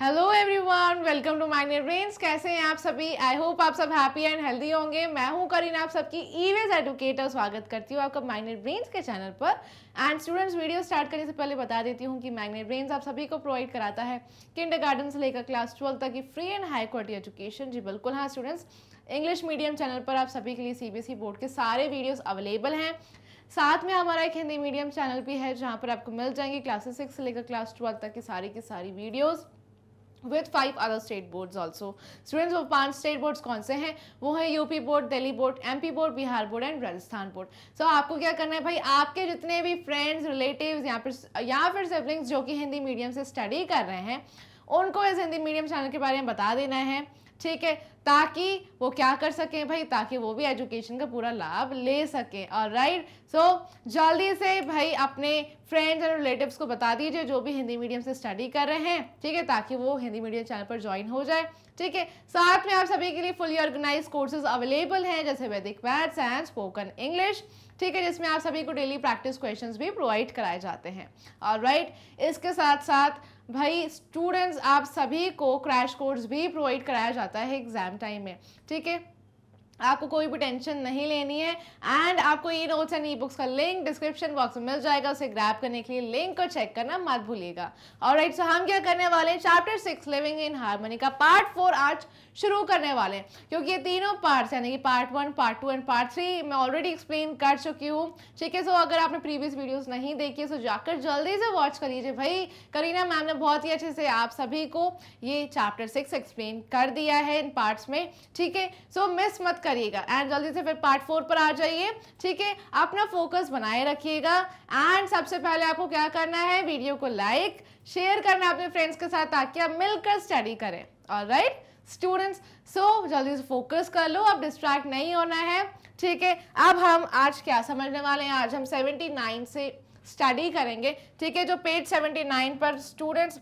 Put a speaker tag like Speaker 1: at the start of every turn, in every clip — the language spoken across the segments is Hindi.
Speaker 1: हेलो एवरीवन वेलकम टू माइने रेंस कैसे हैं आप सभी आई होप आप सब हैप्पी एंड हेल्दी होंगे मैं हूं करीना आप सबकी ईवेज एडुकेटर स्वागत करती हूं आपका माइने ब्रेन्स के चैनल पर एंड स्टूडेंट्स वीडियो स्टार्ट करने से पहले बता देती हूं कि माइनेट ब्रेन्स आप सभी को प्रोवाइड कराता है किंडर गार्डन से लेकर क्लास ट्वेल्व तक की free and high quality education जी बिल्कुल हाँ स्टूडेंट्स इंग्लिश मीडियम चैनल पर आप सभी के लिए सी बोर्ड के सारे वीडियोज़ अवेलेबल हैं साथ में हमारा एक हिंदी मीडियम चैनल भी है जहाँ पर आपको मिल जाएंगे क्लासेस सिक्स से लेकर क्लास ट्वेल्व तक की सारी की सारी videos with five other state boards also students वो पांच स्टेट बोर्ड्स कौन से हैं वो है UP board Delhi board MP board Bihar board and Rajasthan board so आपको क्या करना है भाई आपके जितने भी फ्रेंड्स रिलेटिव्स या फिर या फिर सिबलिंग्स जो कि हिंदी मीडियम से स्टडी कर रहे हैं उनको इस हिंदी मीडियम चैनल के बारे में बता देना है ठीक है ताकि वो क्या कर सकें भाई ताकि वो भी एजुकेशन का पूरा लाभ ले सकें और राइट सो जल्दी से भाई अपने फ्रेंड्स एंड रिलेटिव्स को बता दीजिए जो भी हिंदी मीडियम से स्टडी कर रहे हैं ठीक है ताकि वो हिंदी मीडियम चैनल पर ज्वाइन हो जाए ठीक है साथ में आप सभी के लिए फुली ऑर्गेनाइज कोर्सेज अवेलेबल हैं जैसे वैदिक मैथ्स एंड स्पोकन इंग्लिश ठीक है जिसमें आप सभी को डेली प्रैक्टिस क्वेश्चंस भी प्रोवाइड कराए जाते हैं और राइट right, इसके साथ साथ भाई स्टूडेंट्स आप सभी को क्रैश कोर्स भी प्रोवाइड कराया जाता है एग्ज़ाम टाइम में ठीक है आपको कोई भी टेंशन नहीं लेनी है एंड आपको e notes and e books का लिंक डिस्क्रिप्शन बॉक्स में मिल जाएगा उसे ग्रैब करने के लिए लिंक को चेक करना मत भूलिएगा और राइट सो हम क्या करने वाले हैं chapter six living in harmony का पार्ट फोर आज शुरू करने वाले हैं क्योंकि ये तीनों पार्ट्स यानी कि part one part two and part three मैं ऑलरेडी एक्सप्लेन कर चुकी हूँ ठीक है सो अगर आपने प्रीवियस वीडियोस नहीं देखी है सो जाकर जल्दी से वॉच कर लीजिए भाई करीना मैम ने बहुत ही अच्छे से आप सभी को ये चैप्टर सिक्स एक्सप्लेन कर दिया है इन पार्ट्स में ठीक है सो मिस मत करिएगा एंड जल्दी से फिर पार्ट फोर पर आ जाइए ठीक है अपना फोकस बनाए रखिएगा एंड सबसे पहले आपको क्या करना है वीडियो को लाइक शेयर करना अपने फ्रेंड्स के साथ ताकि आप मिलकर स्टडी करें all right right? Students so जल्दी से फोकस कर लो अब डिस्ट्रैक्ट नहीं होना है ठीक है अब हम आज क्या समझने वाले हैं आज हम 79 से स्टडी करेंगे ठीक है जो पेज 79 पर स्टूडेंट्स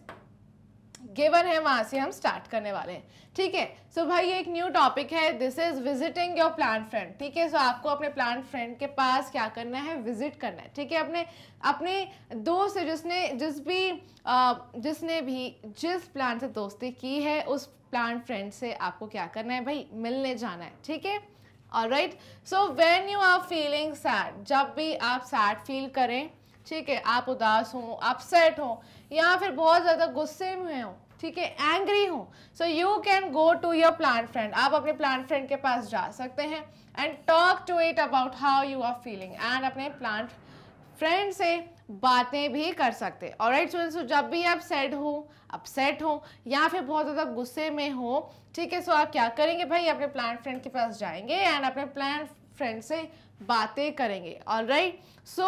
Speaker 1: गिवन है वहाँ से हम स्टार्ट करने वाले हैं ठीक है सो so भाई ये एक न्यू टॉपिक है this is visiting your plant friend ठीक है सो आपको अपने प्लान फ्रेंड के पास क्या करना है विजिट करना है ठीक है अपने अपने दोस्त जिसने जिस भी आ, जिसने भी जिस प्लान से दोस्ती की है उस प्लांट फ्रेंड से आपको क्या करना है भाई मिलने जाना है ठीक है और right so when you are feeling sad जब भी आप सैड फील करें ठीक है आप उदास हो अपसेट हो या फिर बहुत ज़्यादा गुस्से में हो ठीक है एंग्री हो so you can go to your plant friend आप अपने प्लान फ्रेंड के पास जा सकते हैं and talk to it about how you are feeling and अपने प्लान फ्रेंड से बातें भी कर सकते हैं और स्टूडेंट्स जब भी आप सेट हो अपसेट हो या फिर बहुत ज़्यादा गुस्से में हो ठीक है सो आप क्या करेंगे भाई अपने प्लान फ्रेंड के पास जाएंगे एंड अपने प्लान फ्रेंड से बातें करेंगे ऑल राइट सो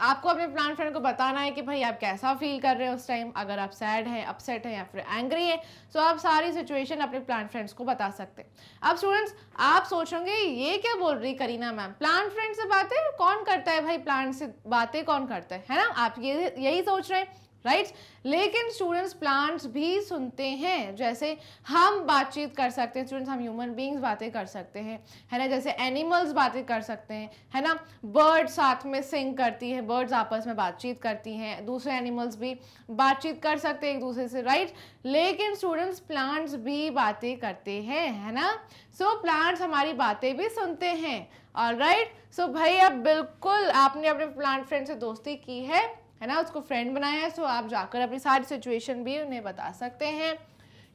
Speaker 1: आपको अपने प्लान फ्रेंड को बताना है कि भाई आप कैसा फील कर रहे हो उस टाइम अगर आप सैड हैं अपसेट हैं या फिर एंग्री हैं सो आप सारी सिचुएशन अपने प्लान फ्रेंड्स को बता सकते हैं अब स्टूडेंट्स आप सोचोगे ये क्या बोल रही करीना मैम प्लान फ्रेंड से बातें कौन करता है भाई प्लान से बातें कौन करता है है ना आप ये यही सोच रहे हैं राइट right? लेकिन स्टूडेंट्स प्लांट्स भी सुनते हैं जैसे हम बातचीत कर सकते हैं स्टूडेंट्स हम ह्यूमन बींग्स बातें कर सकते हैं है ना जैसे एनिमल्स बातें कर सकते हैं है ना बर्ड्स साथ में सिंग करती है बर्ड्स आपस में बातचीत करती हैं दूसरे एनिमल्स भी बातचीत कर सकते हैं एक दूसरे से राइट right? लेकिन स्टूडेंट्स प्लांट्स भी बातें करते हैं है ना सो so, प्लांट्स हमारी बातें भी सुनते हैं और राइट सो भाई अब बिल्कुल आपने अपने प्लांट फ्रेंड से दोस्ती की है है ना उसको फ्रेंड बनाया है सो आप जाकर अपनी सारी सिचुएशन भी उन्हें बता सकते हैं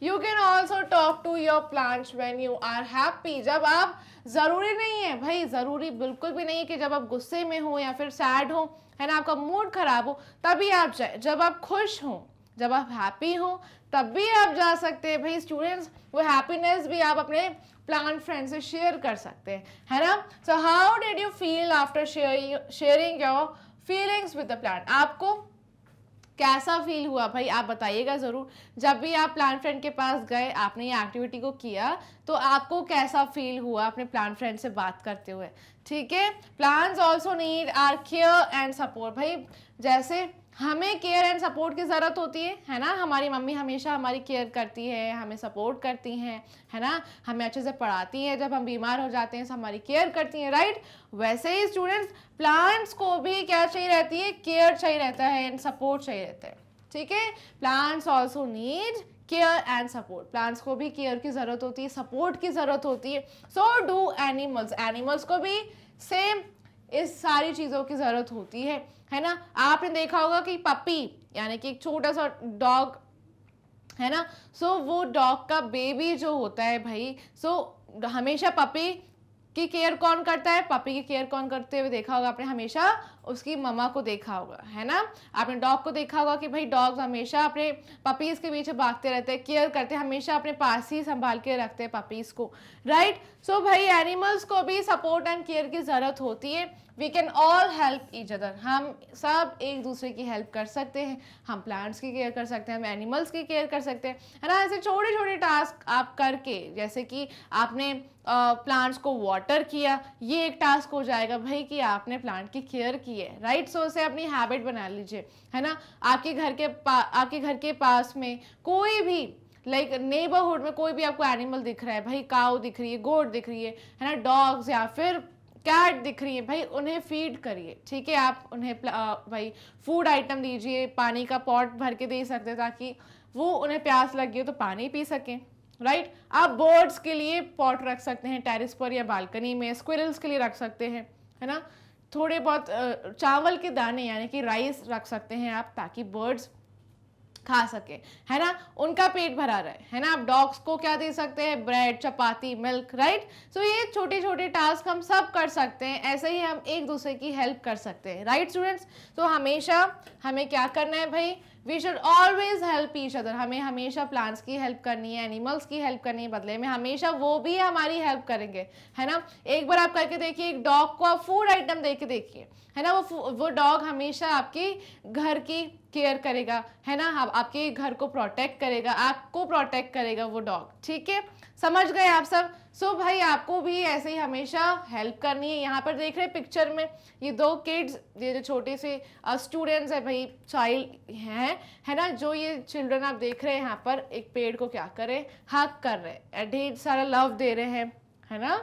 Speaker 1: you can also talk to your plants when you are happy जब आप ज़रूरी नहीं है भाई ज़रूरी बिल्कुल भी नहीं है कि जब आप गुस्से में हो या फिर सैड हो है ना आपका मूड ख़राब हो तभी आप जाए जब आप खुश हों जब आप हैप्पी हो तब भी आप जा सकते हैं भाई स्टूडेंट्स वो हैप्पीनेस भी आप अपने प्लांट फ्रेंड से शेयर कर सकते हैं है ना so how did you feel after sharing your feelings with the plant आपको कैसा फील हुआ भाई आप बताइएगा ज़रूर जब भी आप प्लान फ्रेंड के पास गए आपने ये एक्टिविटी को किया तो आपको कैसा फील हुआ अपने प्लान फ्रेंड से बात करते हुए ठीक है plants also need our care and support भाई जैसे हमें केयर एंड सपोर्ट की ज़रूरत होती है है ना हमारी मम्मी हमेशा हमारी केयर करती है हमें सपोर्ट करती हैं है ना हमें अच्छे से पढ़ाती हैं जब हम बीमार हो जाते हैं तो हमारी केयर करती हैं राइट वैसे ही स्टूडेंट्स प्लांट्स को भी क्या चाहिए रहती है केयर चाहिए रहता है एंड सपोर्ट चाहिए रहता है ठीक है plants also need care and support plants को भी केयर की ज़रूरत होती है सपोर्ट की ज़रूरत होती है सो डू एनिमल्स एनिमल्स को भी सेम इस सारी चीज़ों की ज़रूरत होती है है ना आपने देखा होगा कि पपी यानी कि एक छोटा सा डॉग है ना सो so, वो डॉग का बेबी जो होता है भाई सो so, हमेशा पपी की केयर कौन करता है पपी की केयर कौन करते हुए देखा होगा आपने हमेशा उसकी ममा को देखा होगा है ना आपने डॉग को देखा होगा कि भाई डॉग्स हमेशा अपने पपीज़ के पीछे भागते रहते हैं केयर करते हैं हमेशा अपने पास ही संभाल के रखते हैं पपीज़ को राइट सो so, भाई एनिमल्स को भी सपोर्ट एंड केयर की ज़रूरत होती है we can all help each other हम सब एक दूसरे की हेल्प कर सकते हैं हम प्लांट्स की केयर कर सकते हैं हम एनिमल्स की केयर कर सकते हैं है ना ऐसे छोटे छोटे टास्क आप करके जैसे कि आपने प्लांट्स को वाटर किया ये एक टास्क हो जाएगा भाई कि आपने प्लांट की केयर की होती है राइट सो उसे अपनी हैबिट बना लीजिए है ना आपके घर के पास आपके घर के पास में कोई भी लाइक like, नेबरहुड में कोई भी आपको एनिमल दिख रहा है भाई काउ दिख रही है गोट दिख रही है है ना डॉग्स या फिर कैट दिख रही है भाई उन्हें फीड करिए ठीक है आप उन्हें भाई फूड आइटम दीजिए पानी का पॉट भर के दे सकते हैं ताकि वो उन्हें प्यास लगी हो तो पानी पी सकें राइट आप बर्ड्स के लिए पॉट रख सकते हैं टेरिस पर या बालकनी में स्क्विरल्स के लिए रख सकते हैं है ना थोड़े बहुत चावल के दाने यानी कि राइस रख सकते हैं आप ताकि बर्ड्स खा सके है ना उनका पेट भरा रहे है ना आप डॉग्स को क्या दे सकते हैं bread chapati milk right so ये छोटे छोटे टास्क हम सब कर सकते हैं ऐसे ही हम एक दूसरे की हेल्प कर सकते हैं राइट स्टूडेंट्स तो हमेशा हमें क्या करना है भाई we should always help each other हमें हमेशा प्लांट्स की हेल्प करनी है एनिमल्स की हेल्प करनी है बदले में हमेशा वो भी हमारी हेल्प करेंगे है ना एक बार आप करके देखिए एक डॉग को आप फूड आइटम दे के देखिए है ना वो वो डॉग हमेशा आपके घर की केयर करेगा है ना आप, आपके घर को प्रोटेक्ट करेगा आपको प्रोटेक्ट करेगा वो डॉग ठीक है समझ गए आप सब सो so भाई आपको भी ऐसे ही हमेशा हेल्प करनी है यहाँ पर देख रहे पिक्चर में ये दो किड्स ये जो छोटे से स्टूडेंट्स है भाई चाइल्ड हैं है ना जो ये चिल्ड्रन आप देख रहे हैं यहाँ पर एक पेड़ को क्या करें हक कर रहे हैं ढेर सारा लव दे रहे हैं है ना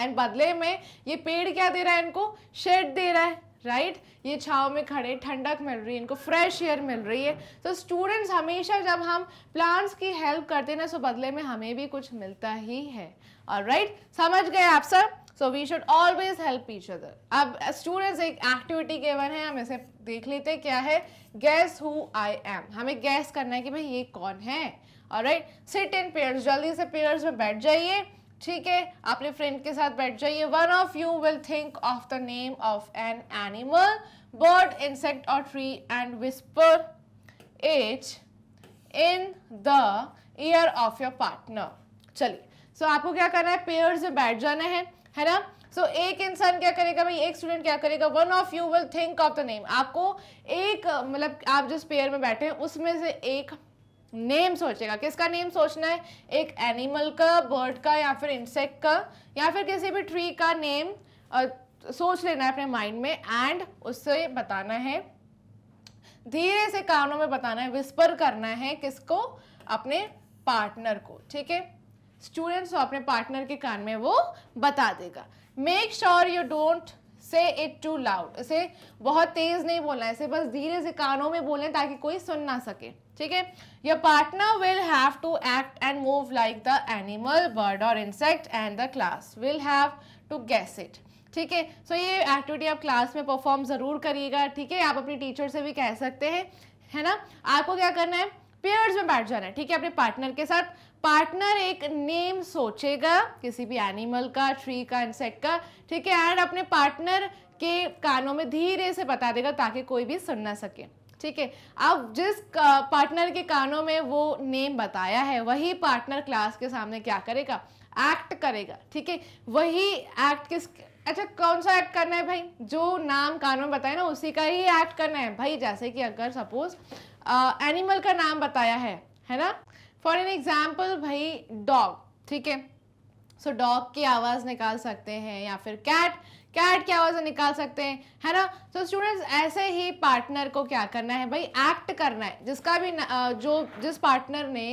Speaker 1: एंड बदले में ये पेड़ क्या दे रहा है इनको शेड दे रहा है राइट right? ये छाव में खड़े ठंडक मिल रही है इनको फ्रेश एयर मिल रही है तो स्टूडेंट्स हमेशा जब हम प्लांट्स की हेल्प करते हैं ना सो बदले में हमें भी कुछ मिलता ही है और राइट right? समझ गए आप sir so we should always help each other अब स्टूडेंट्स एक एक्टिविटी के है हम इसे देख लेते हैं क्या है गैस हु आई एम हमें गैस करना है कि भाई ये कौन है और राइट सिट इन पेयर्स जल्दी से पेयर्स में बैठ जाइए ठीक है अपने फ्रेंड के साथ बैठ जाइए one of you will think of the name of an animal bird insect और tree and whisper it in the ear of your partner चलिए सो आपको क्या करना है पेयर से बैठ जाना है है ना सो so, एक इंसान क्या करेगा भाई एक स्टूडेंट क्या करेगा one of you will think of the name आपको एक मतलब आप जिस पेयर में बैठे हैं उसमें से एक नेम सोचेगा किसका नेम सोचना है एक एनिमल का बर्ड का या फिर इंसेक्ट का या फिर किसी भी ट्री का नेम सोच लेना है अपने माइंड में एंड उससे बताना है धीरे से कानों में बताना है विस्पर करना है किसको अपने पार्टनर को ठीक है स्टूडेंट्स अपने पार्टनर के कान में वो बता देगा make sure you don't say it too loud इसे बहुत तेज़ नहीं बोलना है इसे बस धीरे से कानों में बोलें ताकि कोई सुन ना सके ठीक है your partner will have to act and move like the animal bird or insect and the class will have to guess it ठीक है सो ये एक्टिविटी आप क्लास में परफॉर्म ज़रूर करिएगा ठीक है आप अपनी टीचर से भी कह सकते हैं है ना आपको क्या करना है पेयर्स में बैठ जाना है ठीक है अपने पार्टनर के साथ पार्टनर एक नेम सोचेगा किसी भी एनिमल का ट्री का इंसेक्ट का ठीक है एंड अपने पार्टनर के कानों में धीरे से बता देगा ताकि कोई भी सुन ना सके ठीक है अब जिस पार्टनर के कानों में वो नेम बताया है वही पार्टनर क्लास के सामने क्या करेगा एक्ट करेगा ठीक है वही एक्ट किस अच्छा कौन सा एक्ट करना है भाई जो नाम कानों में बताया ना उसी का ही एक्ट करना है भाई जैसे कि अगर सपोज एनिमल का नाम बताया है है ना फॉर एन एग्जाम्पल भाई डॉग ठीक है सो डॉग की आवाज़ निकाल सकते हैं या फिर कैट कैट की आवाज़ निकाल सकते हैं है ना तो so स्टूडेंट्स ऐसे ही पार्टनर को क्या करना है भाई एक्ट करना है जिसका भी न, जो जिस पार्टनर ने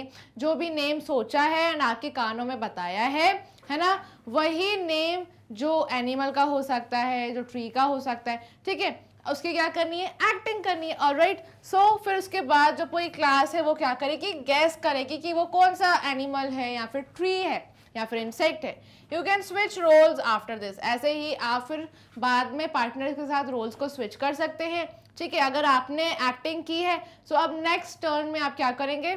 Speaker 1: जो भी नेम सोचा है एंड आपके कानों में बताया है है ना वही नेम जो एनिमल का हो सकता है जो ट्री का हो सकता है ठीक है उसकी क्या करनी है एक्टिंग करनी है और राइट सो फिर उसके बाद जो पूरी क्लास है वो क्या करेगी गैस करेगी कि वो कौन सा एनिमल है या फिर ट्री है या फिर इंसेक्ट है you can switch roles after this ऐसे ही आप फिर बाद में पार्टनर के साथ रोल्स को स्विच कर सकते हैं ठीक है अगर आपने एक्टिंग की है सो so अब नेक्स्ट टर्न में आप क्या करेंगे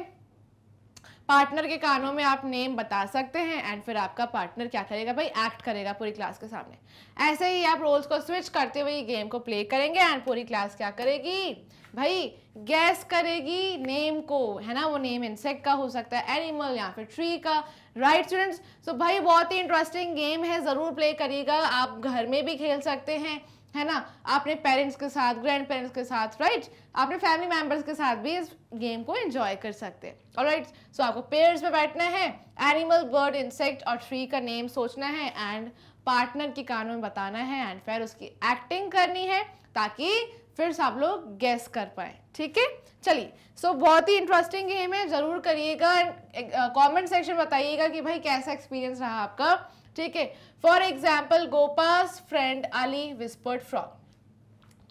Speaker 1: पार्टनर के कानों में आप नेम बता सकते हैं एंड फिर आपका पार्टनर क्या करेगा भाई एक्ट करेगा पूरी क्लास के सामने ऐसे ही आप रोल्स को स्विच करते हुए गेम को प्ले करेंगे एंड पूरी क्लास क्या करेगी भाई गैस करेगी नेम को है ना वो नेम इंसेक्ट का हो सकता है एनिमल या फिर ट्री का राइट स्टूडेंट्स सो भाई बहुत ही इंटरेस्टिंग गेम है ज़रूर प्ले करिएगा आप घर में भी खेल सकते हैं है ना आपने पेरेंट्स के साथ ग्रैंड पेरेंट्स के साथ राइट right? आपने फैमिली मेंबर्स के साथ भी इस गेम को एंजॉय कर सकते हैं और राइट सो आपको पेयर्स में बैठना है एनिमल बर्ड इंसेक्ट और ट्री का नेम सोचना है एंड पार्टनर के कानों में बताना है एंड फिर उसकी एक्टिंग करनी है ताकि फिर सब लोग गेस कर पाए ठीक है चलिए सो so, बहुत ही इंटरेस्टिंग गेम है ज़रूर करिएगा कमेंट uh, सेक्शन बताइएगा कि भाई कैसा एक्सपीरियंस रहा आपका ठीक है फॉर एग्जाम्पल गोपास फ्रेंड अली विस्पर्ड फ्रॉम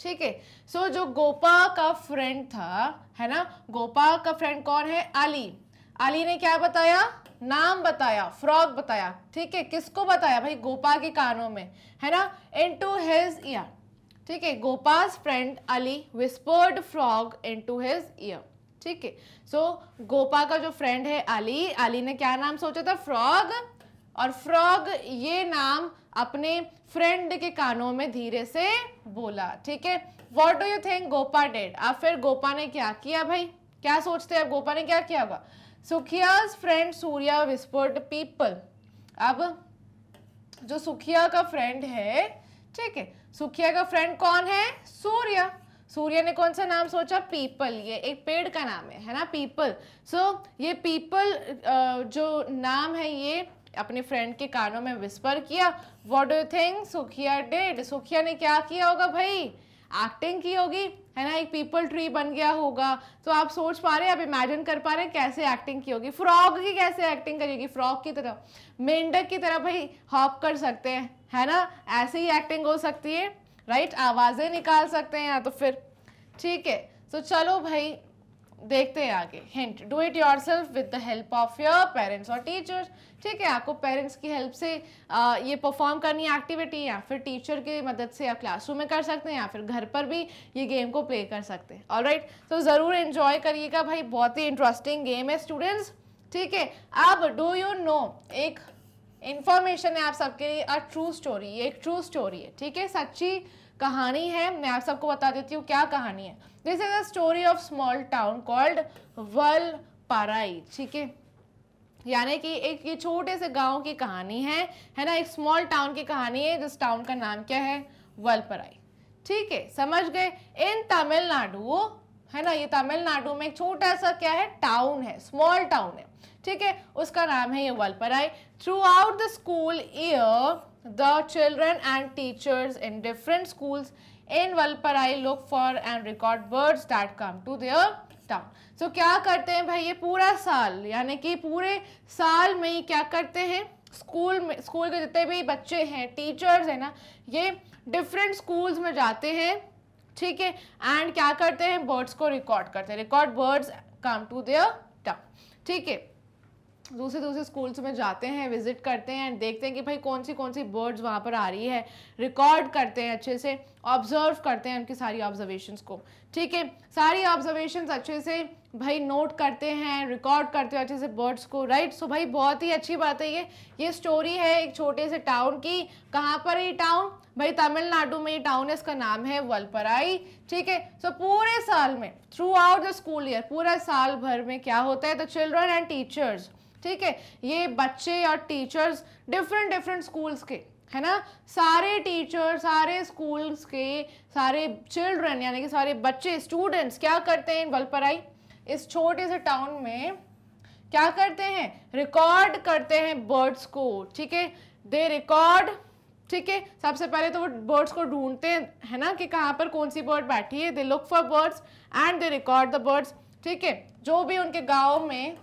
Speaker 1: ठीक है सो जो गोपा का फ्रेंड था है ना गोपा का फ्रेंड कौन है अली अली ने क्या बताया नाम बताया फ्रॉग बताया ठीक है किसको बताया भाई गोपा के कानों में है ना इन टू हिज ईयर ठीक है गोपास friend Ali whispered frog into his ear ठीक है सो गोपा का जो फ्रेंड है अली अली ने क्या नाम सोचा था फ्रॉग और फ्रॉग ये नाम अपने फ्रेंड के कानों में धीरे से बोला ठीक है what do you think Gopa did अब फिर गोपा ने क्या किया भाई क्या सोचते हैं अब गोपा ने क्या किया हुआ सुखियाज फ्रेंड सूर्या विस्फोट पीपल अब जो सुखिया का फ्रेंड है ठीक है सुखिया का फ्रेंड कौन है सूर्य सूर्य ने कौन सा नाम सोचा पीपल ये एक पेड़ का नाम है है ना पीपल सो so, ये पीपल जो नाम है ये अपने फ्रेंड के कानों में विस्पर किया what do think Sukhiya did Sukhiya ने क्या किया होगा भाई एक्टिंग की होगी है ना एक पीपल ट्री बन गया होगा तो आप सोच पा रहे हैं आप इमेजिन कर पा रहे हैं कैसे एक्टिंग की होगी फ्रॉग की कैसे एक्टिंग करेगी फ्रॉग की तरह मेंढक की तरह भाई हॉप कर सकते हैं है ना ऐसे ही एक्टिंग हो सकती है राइट आवाज़ें निकाल सकते हैं या तो फिर ठीक है तो चलो भाई देखते हैं आगे hint do it yourself with the help of your parents और टीचर्स ठीक है आपको पेरेंट्स की हेल्प से आ, ये परफॉर्म करनी है एक्टिविटी या फिर टीचर की मदद से आप क्लासरूम में कर सकते हैं या फिर घर पर भी ये गेम को प्ले कर सकते हैं ऑल राइट तो ज़रूर इन्जॉय करिएगा भाई बहुत ही इंटरेस्टिंग गेम है स्टूडेंट्स ठीक है अब डू यू नो एक इन्फॉर्मेशन है आप सबके लिए अ ट्रू स्टोरी एक ट्रू स्टोरी है ठीक है सच्ची कहानी है मैं आप सबको बता देती हूँ क्या कहानी है this is a story of small town called Valparai ठीक है यानी कि एक ये छोटे से गांव की कहानी है है ना एक स्मॉल टाउन की कहानी है जिस टाउन का नाम क्या है वलपराई ठीक है समझ गए इन तमिलनाडु है ना ये तमिलनाडु में एक छोटा सा क्या है टाउन है स्मॉल टाउन है ठीक है उसका नाम है ये Valparai throughout the school year the children and teachers in different schools in I look for and record birds that come to their town. So क्या करते हैं भाई ये पूरा साल यानी कि पूरे साल में ही क्या करते हैं स्कूल में स्कूल के जितने भी बच्चे हैं टीचर्स हैं ना ये डिफरेंट स्कूल्स में जाते हैं ठीक है एंड क्या करते हैं बर्ड्स को रिकॉर्ड करते हैं record birds come to their town ठीक है दूसरे दूसरे स्कूल्स में जाते हैं विज़िट करते हैं एंड देखते हैं कि भाई कौन सी कौन सी बर्ड्स वहाँ पर आ रही है रिकॉर्ड करते हैं अच्छे से ऑब्ज़र्व करते हैं उनकी सारी ऑब्जर्वेशंस को ठीक है सारी ऑब्जर्वेशंस अच्छे से भाई नोट करते हैं रिकॉर्ड करते हैं अच्छे से बर्ड्स को राइट सो भाई बहुत ही अच्छी बात है ये ये स्टोरी है एक छोटे से टाउन की कहाँ पर ये टाउन भाई तमिलनाडु में ये टाउन है इसका नाम है वलपराई ठीक है सो पूरे साल में throughout the school year पूरा साल भर में क्या होता है द चिल्ड्रन एंड टीचर्स ठीक है ये बच्चे और टीचर्स डिफरेंट डिफरेंट स्कूल्स के है ना सारे टीचर सारे स्कूल्स के सारे चिल्ड्रन यानी कि सारे बच्चे स्टूडेंट्स क्या करते हैं गलपराई इस छोटे से टाउन में क्या करते हैं रिकॉर्ड करते हैं बर्ड्स को ठीक है दे रिकॉर्ड ठीक है सबसे पहले तो वो बर्ड्स को ढूंढते हैं है ना कि कहाँ पर कौन सी बर्ड बैठी है they look for birds and they record the birds ठीक है जो भी उनके गाँव में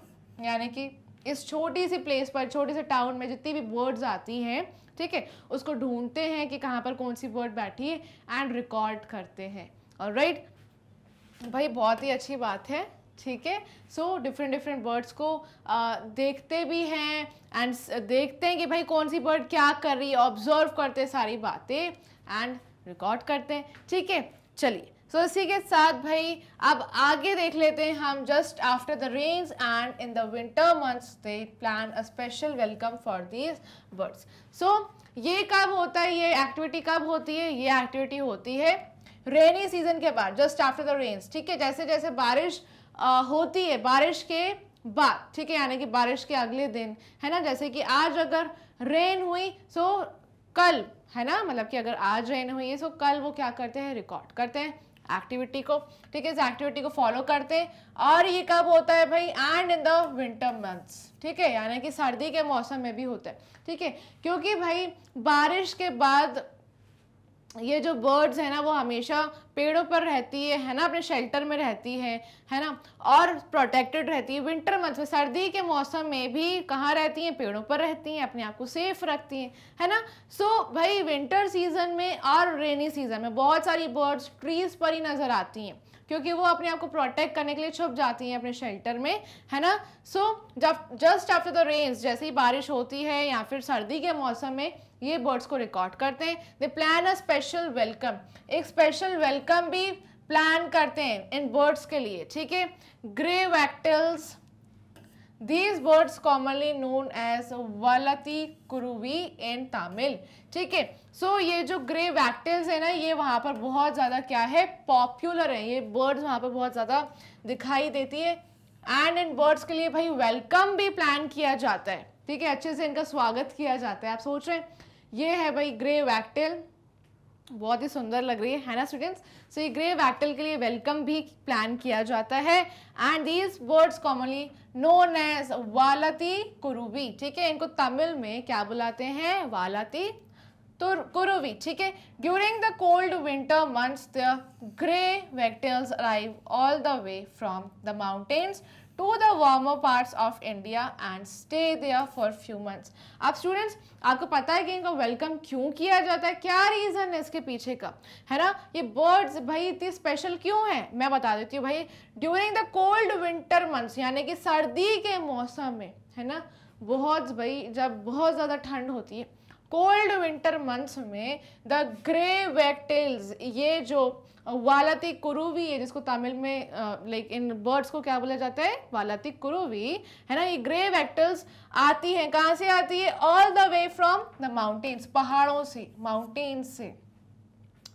Speaker 1: यानी कि इस छोटी सी प्लेस पर छोटे से टाउन में जितनी भी वर्ड्स आती हैं ठीक है उसको ढूंढते हैं कि कहाँ पर कौन सी वर्ड बैठी है एंड रिकॉर्ड करते हैं और राइट भाई बहुत ही अच्छी बात है ठीक है सो डिफरेंट डिफरेंट वर्ड्स को आ, देखते भी हैं एंड देखते हैं कि भाई कौन सी वर्ड क्या कर रही है ऑब्जर्व करते सारी बातें एंड रिकॉर्ड करते हैं ठीक है चलिए सो so, इसी के साथ भाई अब आगे देख लेते हैं हम just after the rains and in the winter months they plan a special welcome for these birds so ये कब होता है ये एक्टिविटी कब होती है ये एक्टिविटी होती है रेनी सीजन के बाद जस्ट आफ्टर द रेन्स ठीक है जैसे जैसे बारिश आ, होती है बारिश के बाद ठीक है यानी कि बारिश के अगले दिन है ना जैसे कि आज अगर रेन हुई सो कल है ना मतलब कि अगर आज रेन हुई है सो कल वो क्या करते हैं रिकॉर्ड करते हैं एक्टिविटी को ठीक है इस एक्टिविटी को फॉलो करते और ये कब होता है भाई and in the winter months ठीक है यानी कि सर्दी के मौसम में भी होता है ठीक है क्योंकि भाई बारिश के बाद ये जो बर्ड्स है ना वो हमेशा पेड़ों पर रहती है है ना अपने शेल्टर में रहती है है ना और प्रोटेक्टेड रहती है विंटर मंथ में सर्दी के मौसम में भी कहाँ रहती हैं पेड़ों पर रहती हैं अपने आप को सेफ रखती हैं है ना सो so, भाई विंटर सीजन में और रेनी सीजन में बहुत सारी बर्ड्स ट्रीज़ पर ही नज़र आती हैं क्योंकि वो अपने आप को प्रोटेक्ट करने के लिए छुप जाती हैं अपने शेल्टर में है ना सो so, जब जस्ट आफ्टर द रेन्स जैसे ही बारिश होती है या फिर सर्दी के मौसम में ये बर्ड्स को रिकॉर्ड करते हैं they plan a special welcome एक स्पेशल वेलकम भी प्लान करते हैं इन बर्ड्स के लिए ठीक है grey wagtails these birds commonly known as valati kuruvi in Tamil ठीक है सो ये जो ग्रे वैक्टल्स है ना ये वहाँ पर बहुत ज़्यादा क्या है पॉपुलर है ये बर्ड्स वहाँ पर बहुत ज़्यादा दिखाई देती है एंड इन बर्ड्स के लिए भाई वेलकम भी प्लान किया जाता है ठीक है अच्छे से इनका स्वागत किया जाता है आप सोच रहे हैं ये है भाई ग्रे वैक्टेल बहुत ही सुंदर लग रही है है ना स्टूडेंट्स सो ये ग्रे वैक्टल के लिए वेलकम भी प्लान किया जाता है and these birds commonly known as valati kuruvi ठीक है इनको तमिल में क्या बुलाते हैं वालती तो कुरुवी ठीक है during the cold winter months the grey wagtails arrive all the way from the mountains to the warmer parts of India and stay there for few months. अब students आपको पता है कि इनको welcome क्यों किया जाता है क्या reason है इसके पीछे का है ना ये birds भाई इतनी special क्यों है मैं बता देती हूँ भाई during the cold winter months यानी कि सर्दी के मौसम में है ना बहुत भाई जब बहुत ज़्यादा ठंड होती है कोल्ड विंटर मंथ्स में द ग्रे वेकटेल्स ये जो वालती कुरुवी है जिसको तमिल में लाइक इन बर्ड्स को क्या बोला जाता है वालती कुरुवी है ना ये ग्रे वैक्टल्स आती हैं कहाँ से आती है all the way from the mountains पहाड़ों से माउंटेन्स से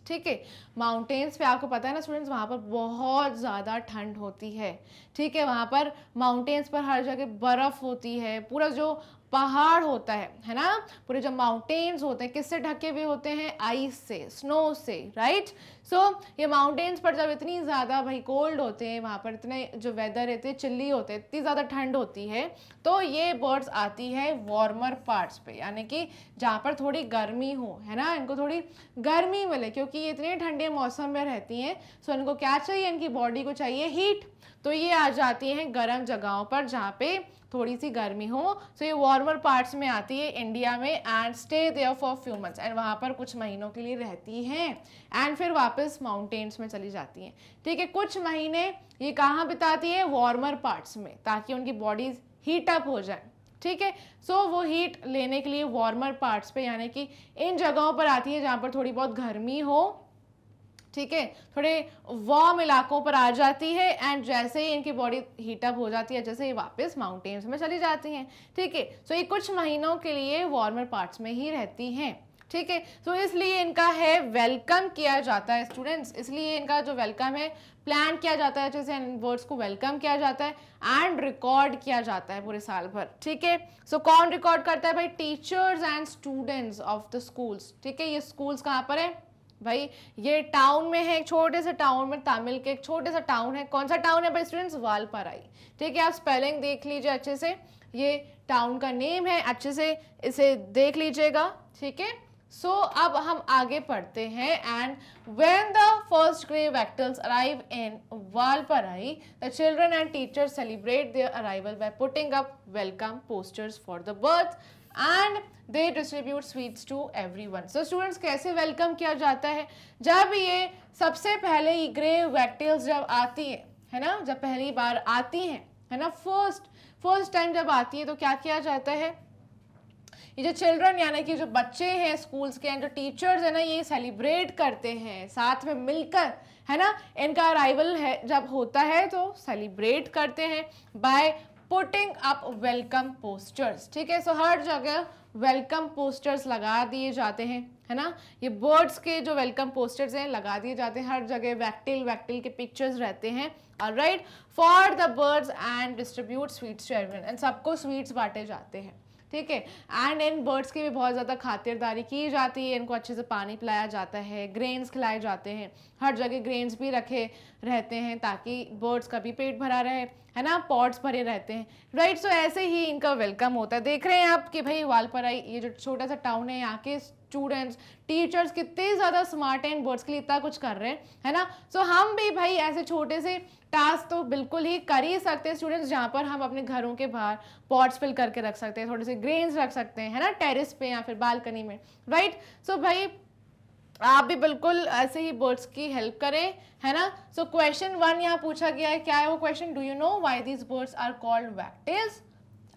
Speaker 1: ठीक है माउंटेन्स पे आपको पता है ना स्टूडेंट्स वहाँ पर बहुत ज़्यादा ठंड होती है ठीक है वहाँ पर माउंटेन्स पर हर जगह बर्फ़ होती है पूरा जो पहाड़ होता है है ना पूरे जो माउंटेन्स होते हैं किससे ढके हुए होते हैं आइस से स्नो से राइट सो so, ये माउंटेन्स पर जब इतनी ज़्यादा भाई कोल्ड होते हैं वहाँ पर इतने जो वेदर रहते हैं चिल्ली होते हैं इतनी ज़्यादा ठंड होती है तो ये बर्ड्स आती है वार्मर पार्ट्स पे यानी कि जहाँ पर थोड़ी गर्मी हो है ना इनको थोड़ी गर्मी मिले क्योंकि ये इतने ठंडे मौसम में रहती हैं सो so, इनको क्या चाहिए इनकी बॉडी को चाहिए हीट तो ये आ जाती हैं गर्म जगहों पर जहाँ पे थोड़ी सी गर्मी हो तो ये वार्मर पार्ट्स में आती है इंडिया में and stay there for few months and वहाँ पर कुछ महीनों के लिए रहती हैं एंड फिर वापस माउंटेन्स में चली जाती हैं ठीक है कुछ महीने ये कहाँ बिताती है वार्मर पार्ट्स में ताकि उनकी बॉडीज हीट अप हो जाए ठीक है सो वो हीट लेने के लिए वार्मर पार्ट्स पे यानी कि इन जगहों पर आती है जहाँ पर थोड़ी बहुत गर्मी हो ठीक है थोड़े वार्म इलाकों पर आ जाती है एंड जैसे ही इनकी बॉडी हीटअप हो जाती है जैसे ही वापस माउंटेन्स में चली जाती हैं ठीक है सो ये कुछ महीनों के लिए वार्मर पार्ट्स में ही रहती हैं ठीक है सो इसलिए इनका है वेलकम किया जाता है स्टूडेंट्स इसलिए इनका जो वेलकम है प्लान किया जाता है जैसे बर्ड्स को वेलकम किया जाता है एंड रिकॉर्ड किया जाता है पूरे साल भर ठीक है सो कौन रिकॉर्ड करता है भाई teachers and students of the schools ठीक है ये स्कूल्स कहाँ पर है भाई ये टाउन में है एक छोटे से टाउन में तमिल के एक छोटे सा टाउन है कौन सा टाउन है भाई स्टूडेंट्स वालपराई ठीक है आप स्पेलिंग देख लीजिए अच्छे से ये टाउन का नेम है अच्छे से इसे देख लीजिएगा ठीक है सो अब हम आगे पढ़ते हैं and when the first grey wagtails arrive in Valparai the children and teachers celebrate their arrival by putting up welcome posters for the birds and they distribute sweets to everyone so students कैसे वेलकम किया जाता है जब ये सबसे पहले ग्रे वैक्टेल्स जब आती है है ना जब पहली बार आती हैं है ना फर्स्ट फर्स्ट टाइम जब आती है तो क्या किया जाता है ये जो चिल्ड्रन यानी कि जो बच्चे हैं स्कूल्स के एंड जो टीचर्स हैं ना ये सेलिब्रेट करते हैं साथ में मिलकर है ना इनका अराइवल है जब होता है तो सेलिब्रेट करते हैं by putting up welcome posters ठीक है सो हर जगह वेलकम पोस्टर्स लगा दिए जाते हैं है ना ये बर्ड्स के जो वेलकम पोस्टर्स हैं लगा दिए जाते हैं हर जगह वैक्टिल वैक्टिल के पिक्चर्स रहते हैं और right for the birds and distribute sweets to everyone and सबको स्वीट्स बांटे जाते हैं ठीक है एंड इन बर्ड्स की भी बहुत ज़्यादा खातिरदारी की जाती है इनको अच्छे से पानी पिलाया जाता है ग्रेन्स खिलाए जाते हैं हर जगह ग्रेन्स भी रखे रहते हैं ताकि बर्ड्स का भी पेट भरा रहे है ना पॉट्स भरे रहते हैं राइट सो ऐसे ही इनका वेलकम होता है देख रहे हैं आप कि भाई वालपराई ये जो छोटा सा टाउन है यहाँ के स्टूडेंट्स टीचर्स कितने ज़्यादा स्मार्ट हैं बर्ड्स के लिए इतना कुछ कर रहे हैं है ना सो so, हम भी भाई ऐसे छोटे से टास्क तो बिल्कुल ही कर ही सकते हैं स्टूडेंट्स जहाँ पर हम अपने घरों के बाहर पॉट्स फिल करके रख सकते हैं थोड़े से ग्रेन्स रख सकते हैं है ना टेरिस पे या फिर बालकनी में राइट सो so, भाई आप भी बिल्कुल ऐसे ही बर्ड्स की हेल्प करें है ना सो क्वेश्चन वन यहाँ पूछा गया है क्या है वो question do you know why these birds are called wagtails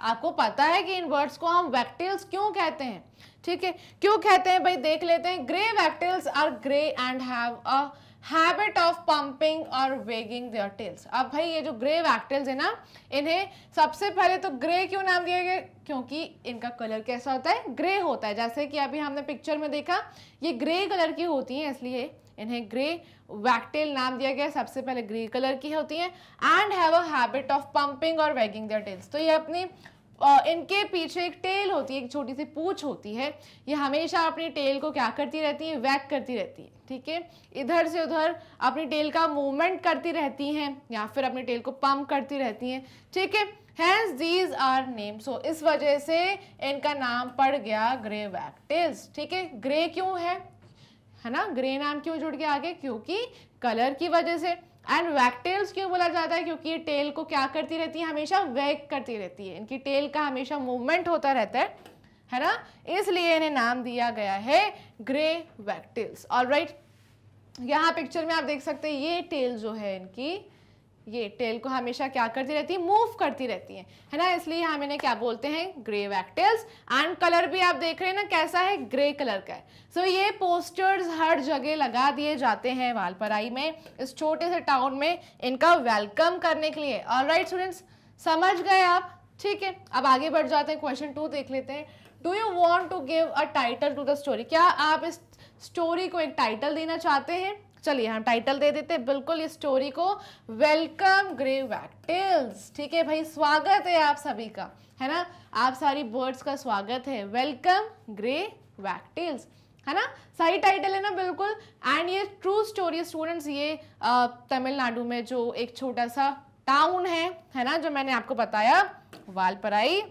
Speaker 1: आपको पता है कि इन बर्ड्स को हम वैक्टेल्स क्यों कहते हैं ठीक है क्यों कहते हैं भाई देख लेते हैं grey wagtails are grey and have a habit of pumping और वेगिंग देयर टेल्स अब भाई ये जो ग्रे वैक्टेल्स है ना इन्हें सबसे पहले तो ग्रे क्यों नाम दिया गया क्योंकि इनका कलर कैसा होता है ग्रे होता है जैसे कि अभी हमने पिक्चर में देखा ये ग्रे कलर की होती हैं इसलिए इन्हें ग्रे वैक्टेल नाम दिया गया सबसे पहले ग्रे कलर की होती हैं and have a habit of pumping और वेगिंग देयर टेल्स तो ये अपनी इनके पीछे एक टेल होती है एक छोटी सी पूछ होती है ये हमेशा अपनी टेल को क्या करती रहती है वैक करती रहती है ठीक है इधर से उधर अपनी टेल का मूवमेंट करती रहती हैं या फिर अपनी टेल को पम्प करती रहती हैं ठीक है hence these are name so इस वजह से इनका नाम पड़ गया ग्रे वैक टेल्स ठीक है ग्रे क्यों है है ना ग्रे नाम क्यों जुड़ गया आगे क्योंकि कलर की वजह से एंड वैकटेल्स क्यों बोला जाता है क्योंकि ये टेल को क्या करती रहती है हमेशा वैक करती रहती है इनकी टेल का हमेशा मूवमेंट होता रहता है है ना इसलिए इन्हें नाम दिया गया है ग्रे वैकटेल्स ऑल राइट यहाँ पिक्चर में आप देख सकते हैं ये टेल जो है इनकी ये टेल को हमेशा क्या करती रहती है मूव करती रहती है है ना इसलिए हम इन्हें क्या बोलते हैं ग्रे वैक्टेल्स एंड कलर भी आप देख रहे हैं ना कैसा है ग्रे कलर का है सो so, ये पोस्टर्स हर जगह लगा दिए जाते हैं वालपराई में इस छोटे से टाउन में इनका वेलकम करने के लिए ऑल राइट स्टूडेंट्स समझ गए आप ठीक है अब आगे बढ़ जाते हैं क्वेश्चन टू देख लेते हैं do you want to give a title to the story क्या आप इस स्टोरी को एक टाइटल देना चाहते हैं चलिए हम टाइटल दे देते हैं बिल्कुल इस स्टोरी को वेलकम ग्रे वैक्टिल्स ठीक है भाई स्वागत है आप सभी का है ना आप सारी बर्ड्स का स्वागत है वेलकम ग्रे वैक्टिल्स है ना सही टाइटल है ना बिल्कुल एंड ये ट्रू स्टोरी स्टूडेंट्स ये तमिलनाडु में जो एक छोटा सा टाउन है है ना जो मैंने आपको बताया Valparai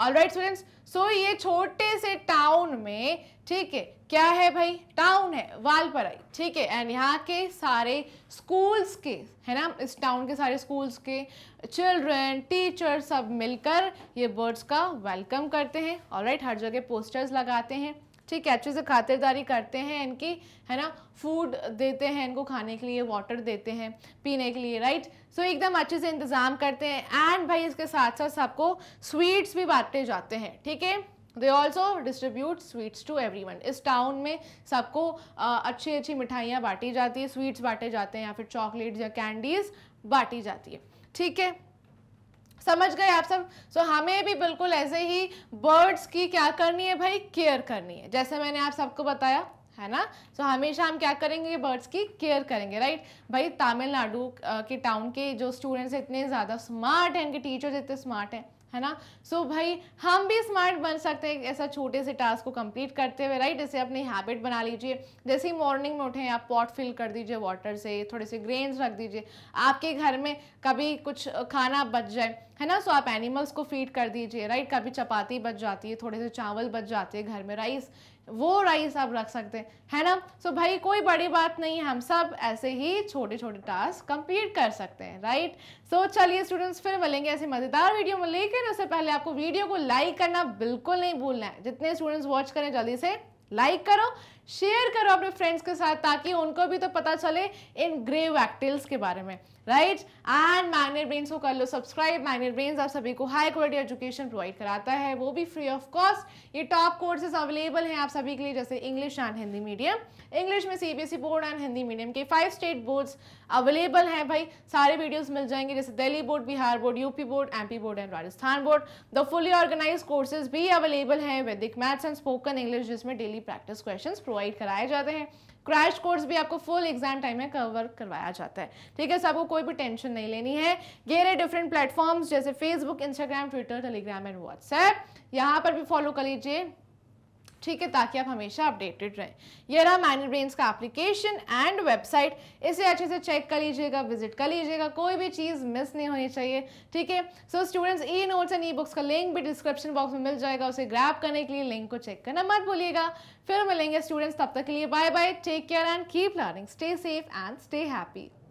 Speaker 1: all right students so ये छोटे से टाउन में ठीक है क्या है भाई टाउन है वालपराई ठीक है एंड यहाँ के सारे स्कूल्स के है ना इस टाउन के सारे स्कूल्स के चिल्ड्रन टीचर सब मिलकर ये बर्ड्स का वेलकम करते हैं और राइट हर जगह पोस्टर्स लगाते हैं ठीक है अच्छे से खातिरदारी करते हैं इनकी है ना फूड देते हैं इनको खाने के लिए वाटर देते हैं पीने के लिए राइट सो so, एकदम अच्छे से इंतज़ाम करते हैं एंड भाई इसके साथ साथ सबको स्वीट्स भी बांटे जाते हैं ठीक है they also distribute sweets to everyone इस टाउन में सबको अच्छी अच्छी मिठाइयाँ बांटी जाती है स्वीट्स बांटे जाते हैं या फिर चॉकलेट्स या कैंडीज़ बांटी जाती है ठीक है समझ गए आप सब सो so, हमें भी बिल्कुल ऐसे ही बर्ड्स की क्या करनी है भाई केयर करनी है जैसे मैंने आप सबको बताया है ना सो so, हमेशा हम क्या करेंगे बर्ड्स की केयर करेंगे राइट भाई तमिलनाडु के टाउन के जो स्टूडेंट्स इतने ज़्यादा स्मार्ट हैं इनके टीचर्स इतने स्मार्ट हैं है ना सो so, भाई हम भी स्मार्ट बन सकते हैं ऐसा छोटे से टास्क को कंप्लीट करते हुए राइट जैसे अपनी हैबिट बना लीजिए जैसे ही मॉर्निंग में उठें आप पॉट फिल कर दीजिए वाटर से थोड़े से ग्रेन्स रख दीजिए आपके घर में कभी कुछ खाना बच जाए है ना सो so, आप एनिमल्स को फीड कर दीजिए राइट कभी चपाती बच जाती है थोड़े से चावल बच जाते हैं घर में राइस वो राइस आप रख सकते हैं है ना सो so भाई कोई बड़ी बात नहीं है हम सब ऐसे ही छोटे छोटे टास्क कंप्लीट कर सकते हैं राइट सो so, चलिए स्टूडेंट्स फिर मिलेंगे ऐसे मज़ेदार वीडियो में लेकिन उससे पहले आपको वीडियो को लाइक करना बिल्कुल नहीं भूलना है जितने स्टूडेंट्स वॉच करें जल्दी से लाइक करो शेयर करो अपने फ्रेंड्स के साथ ताकि उनको भी तो पता चले इन ग्रे वैक्टिल्स के बारे में राइट एंड मैग्नेट ब्रेन्स को कर लो सब्सक्राइब मैग्नेट ब्रेन्स आप सभी को हाई क्वालिटी एजुकेशन प्रोवाइड कराता है वो भी फ्री ऑफ कॉस्ट ये टॉप कोर्सेज अवेलेबल हैं आप सभी के लिए जैसे English and Hindi medium English में CBSE board and Hindi medium के फाइव स्टेट बोर्ड्स अवेलेबल हैं भाई सारे वीडियोज मिल जाएंगे जैसे Delhi board Bihar board UP board MP board and Rajasthan board the fully organise courses भी अवेलेबल हैं Vedic maths and spoken English जिसमें डेली प्रैक्टिस क्वेश्चन प्रोवाइड कराए जाते हैं क्रैश कोर्स भी आपको फुल एग्जाम टाइम में कवर करवाया जाता है ठीक है सो आपको कोई भी टेंशन नहीं लेनी है ये रहे डिफरेंट प्लेटफॉर्म्स जैसे Facebook Instagram Twitter Telegram and WhatsApp यहाँ पर भी फॉलो कर लीजिए ठीक है ताकि आप हमेशा अपडेटेड रहें यह रहा माइनर ब्रेन्स का एप्लीकेशन एंड वेबसाइट इसे अच्छे से चेक कर लीजिएगा विजिट कर लीजिएगा कोई भी चीज़ मिस नहीं होनी चाहिए ठीक है so students e notes and e books का लिंक भी डिस्क्रिप्शन बॉक्स में मिल जाएगा उसे ग्रैप करने के लिए लिंक को चेक करना मत भूलिएगा फिर मिलेंगे स्टूडेंट्स तब तक के लिए bye bye take care and keep learning stay safe and stay happy